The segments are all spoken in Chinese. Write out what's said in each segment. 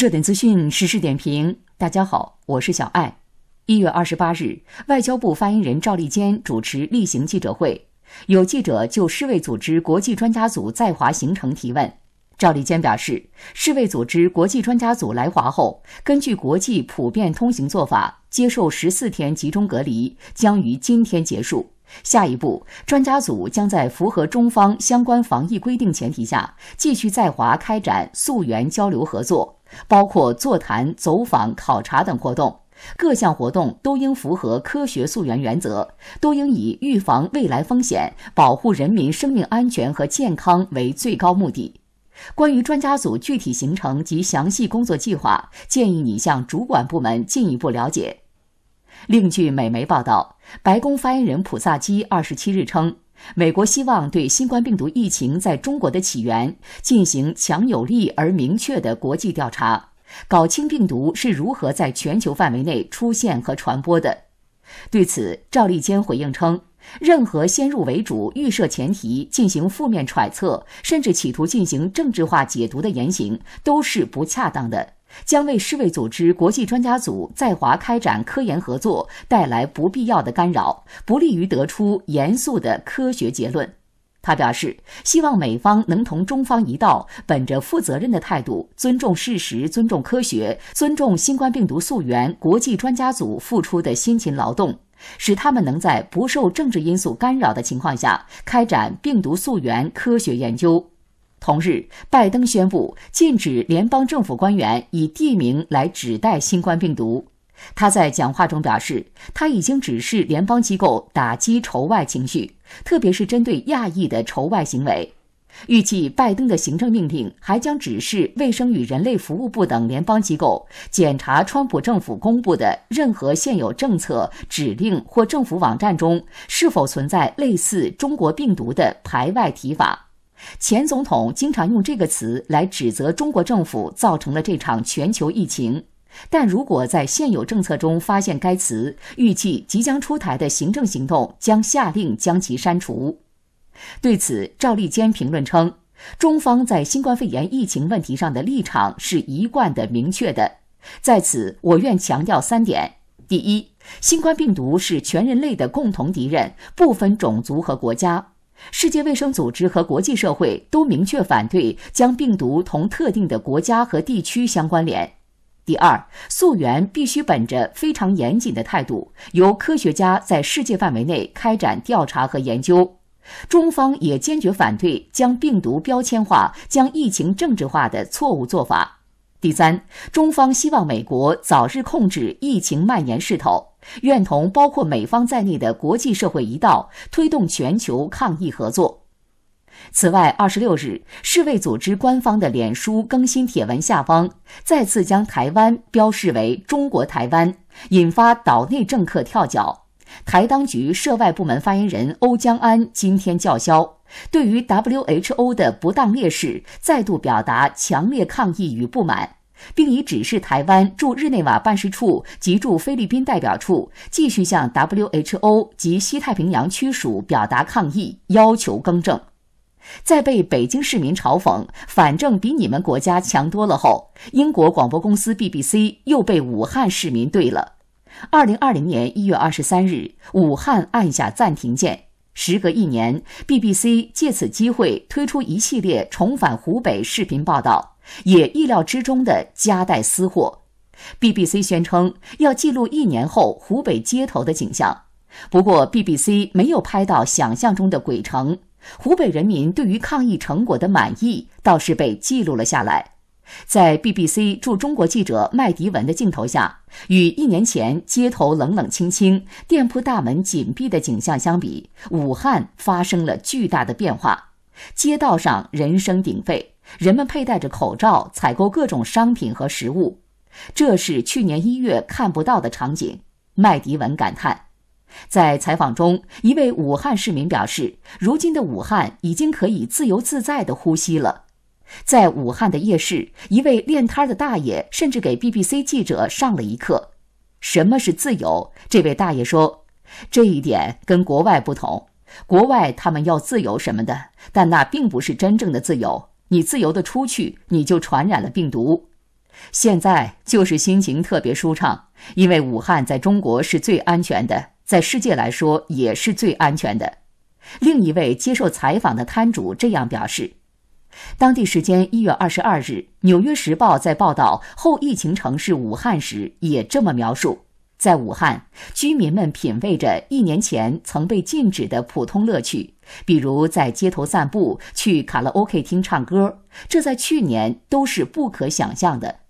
热点资讯、时事点评，大家好，我是小艾。一月二十八日，外交部发言人赵立坚主持例行记者会，有记者就世卫组织国际专家组在华行程提问。赵立坚表示，世卫组织国际专家组来华后，根据国际普遍通行做法，接受十四天集中隔离，将于今天结束。下一步，专家组将在符合中方相关防疫规定前提下，继续在华开展溯源交流合作。包括座谈、走访、考察等活动，各项活动都应符合科学溯源原则，都应以预防未来风险、保护人民生命安全和健康为最高目的。关于专家组具体行程及详细工作计划，建议你向主管部门进一步了解。另据美媒报道，白宫发言人普萨基二十七日称。美国希望对新冠病毒疫情在中国的起源进行强有力而明确的国际调查，搞清病毒是如何在全球范围内出现和传播的。对此，赵立坚回应称，任何先入为主、预设前提进行负面揣测，甚至企图进行政治化解读的言行，都是不恰当的。将为世卫组织国际专家组在华开展科研合作带来不必要的干扰，不利于得出严肃的科学结论。他表示，希望美方能同中方一道，本着负责任的态度，尊重事实，尊重科学，尊重新冠病毒溯源国际专家组付出的辛勤劳动，使他们能在不受政治因素干扰的情况下开展病毒溯源科学研究。同日，拜登宣布禁止联邦政府官员以地名来指代新冠病毒。他在讲话中表示，他已经指示联邦机构打击仇外情绪，特别是针对亚裔的仇外行为。预计拜登的行政命令还将指示卫生与人类服务部等联邦机构检查川普政府公布的任何现有政策、指令或政府网站中是否存在类似“中国病毒”的排外提法。前总统经常用这个词来指责中国政府造成了这场全球疫情，但如果在现有政策中发现该词，预计即将出台的行政行动将下令将其删除。对此，赵立坚评论称：“中方在新冠肺炎疫情问题上的立场是一贯的、明确的。在此，我愿强调三点：第一，新冠病毒是全人类的共同敌人，不分种族和国家。”世界卫生组织和国际社会都明确反对将病毒同特定的国家和地区相关联。第二，溯源必须本着非常严谨的态度，由科学家在世界范围内开展调查和研究。中方也坚决反对将病毒标签化、将疫情政治化的错误做法。第三，中方希望美国早日控制疫情蔓延势头。愿同包括美方在内的国际社会一道，推动全球抗疫合作。此外，二十六日，世卫组织官方的脸书更新帖文下方，再次将台湾标示为中国台湾，引发岛内政客跳脚。台当局涉外部门发言人欧江安今天叫嚣，对于 WHO 的不当劣势再度表达强烈抗议与不满。并已指示台湾驻日内瓦办事处及驻菲律宾代表处继续向 WHO 及西太平洋区署表达抗议，要求更正。在被北京市民嘲讽“反正比你们国家强多了”后，英国广播公司 BBC 又被武汉市民怼了。二零二零年一月二十三日，武汉按下暂停键。时隔一年，BBC 借此机会推出一系列重返湖北视频报道。也意料之中的夹带私货。BBC 宣称要记录一年后湖北街头的景象，不过 BBC 没有拍到想象中的“鬼城”。湖北人民对于抗疫成果的满意倒是被记录了下来。在 BBC 驻中国记者麦迪文的镜头下，与一年前街头冷冷清清、店铺大门紧闭的景象相比，武汉发生了巨大的变化，街道上人声鼎沸。人们佩戴着口罩，采购各种商品和食物，这是去年一月看不到的场景。麦迪文感叹，在采访中，一位武汉市民表示，如今的武汉已经可以自由自在地呼吸了。在武汉的夜市，一位练摊的大爷甚至给 BBC 记者上了一课：什么是自由？这位大爷说，这一点跟国外不同，国外他们要自由什么的，但那并不是真正的自由。你自由的出去，你就传染了病毒。现在就是心情特别舒畅，因为武汉在中国是最安全的，在世界来说也是最安全的。另一位接受采访的摊主这样表示。当地时间一月二十二日，《纽约时报》在报道后疫情城市武汉时也这么描述。在武汉，居民们品味着一年前曾被禁止的普通乐趣，比如在街头散步、去卡拉 OK 厅唱歌，这在去年都是不可想象的。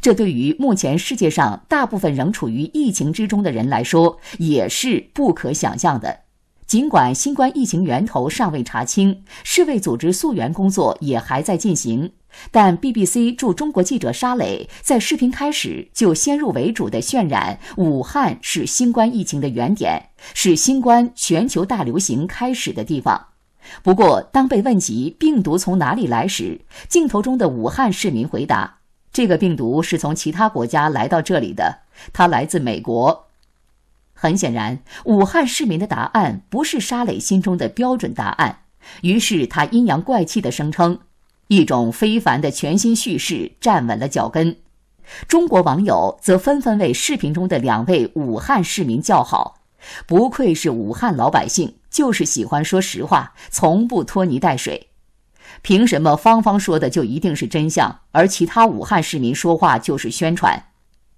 这对于目前世界上大部分仍处于疫情之中的人来说，也是不可想象的。尽管新冠疫情源头尚未查清，世卫组织溯源工作也还在进行，但 BBC 驻中国记者沙磊在视频开始就先入为主的渲染武汉是新冠疫情的原点，是新冠全球大流行开始的地方。不过，当被问及病毒从哪里来时，镜头中的武汉市民回答：“这个病毒是从其他国家来到这里的，它来自美国。”很显然，武汉市民的答案不是沙磊心中的标准答案。于是他阴阳怪气地声称，一种非凡的全新叙事站稳了脚跟。中国网友则纷纷为视频中的两位武汉市民叫好，不愧是武汉老百姓，就是喜欢说实话，从不拖泥带水。凭什么芳芳说的就一定是真相，而其他武汉市民说话就是宣传？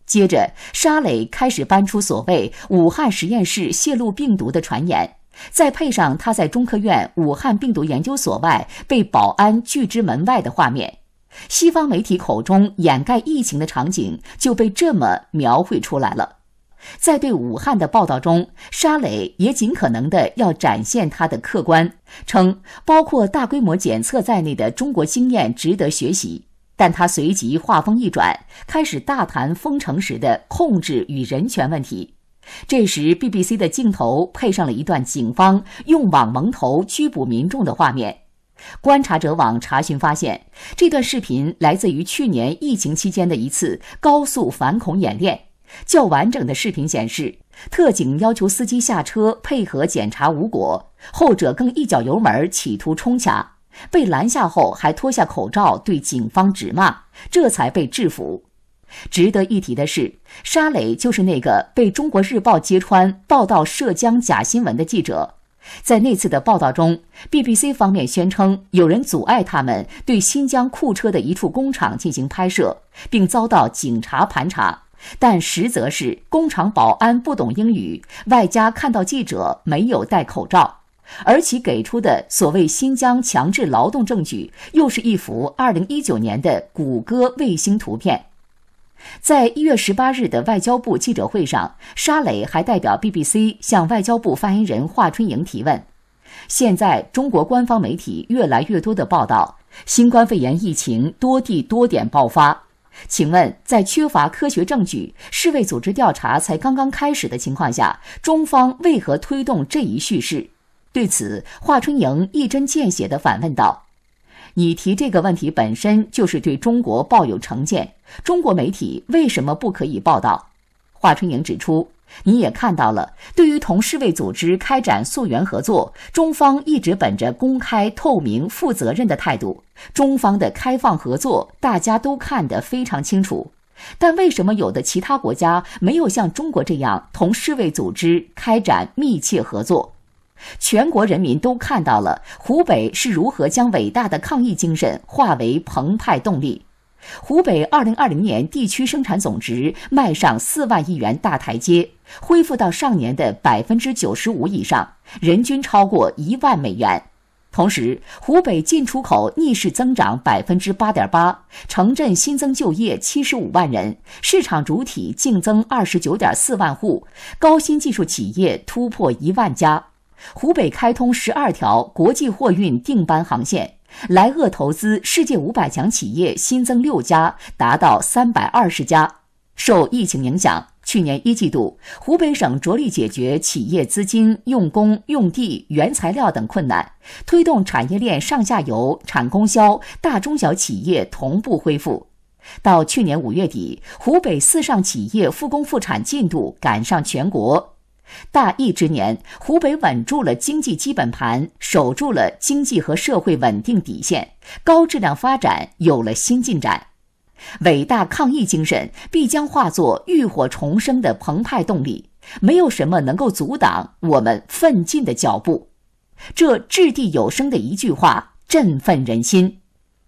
接着，沙磊开始搬出所谓武汉实验室泄露病毒的传言，再配上他在中科院武汉病毒研究所外被保安拒之门外的画面，西方媒体口中掩盖疫情的场景就被这么描绘出来了。在对武汉的报道中，沙磊也尽可能的要展现他的客观，称包括大规模检测在内的中国经验值得学习。但他随即话锋一转，开始大谈封城时的控制与人权问题。这时，BBC 的镜头配上了一段警方用网蒙头拘捕民众的画面。观察者网查询发现，这段视频来自于去年疫情期间的一次高速反恐演练。较完整的视频显示，特警要求司机下车配合检查无果，后者更一脚油门企图冲卡。被拦下后，还脱下口罩对警方指骂，这才被制服。值得一提的是，沙磊就是那个被《中国日报》揭穿报道涉疆假新闻的记者。在那次的报道中，BBC 方面宣称有人阻碍他们对新疆库车的一处工厂进行拍摄，并遭到警察盘查，但实则是工厂保安不懂英语，外加看到记者没有戴口罩。而其给出的所谓新疆强制劳动证据，又是一幅二零一九年的谷歌卫星图片。在一月十八日的外交部记者会上，沙磊还代表 BBC 向外交部发言人华春莹提问：现在中国官方媒体越来越多的报道新冠肺炎疫情多地多点爆发，请问在缺乏科学证据、世卫组织调查才刚刚开始的情况下，中方为何推动这一叙事？对此，华春莹一针见血地反问道：“你提这个问题本身就是对中国抱有成见。中国媒体为什么不可以报道？”华春莹指出：“你也看到了，对于同世卫组织开展溯源合作，中方一直本着公开、透明、负责任的态度。中方的开放合作，大家都看得非常清楚。但为什么有的其他国家没有像中国这样同世卫组织开展密切合作？”全国人民都看到了湖北是如何将伟大的抗疫精神化为澎湃动力。湖北2020年地区生产总值迈上4万亿元大台阶，恢复到上年的95%以上，人均超过1万美元。同时，湖北进出口逆势增长8.8%，城镇新增就业75万人，市场主体净增29.4万户，高新技术企业突破1万家。湖北开通十二条国际货运定班航线，来鄂投资世界五百强企业新增六家，达到三百二十家。受疫情影响，去年一季度，湖北省着力解决企业资金、用工、用地、原材料等困难，推动产业链上下游、产供销大中小企业同步恢复。到去年五月底，湖北四上企业复工复产进度赶上全国。大疫之年，湖北稳住了经济基本盘，守住了经济和社会稳定底线，高质量发展有了新进展。伟大抗疫精神必将化作浴火重生的澎湃动力，没有什么能够阻挡我们奋进的脚步。这掷地有声的一句话，振奋人心。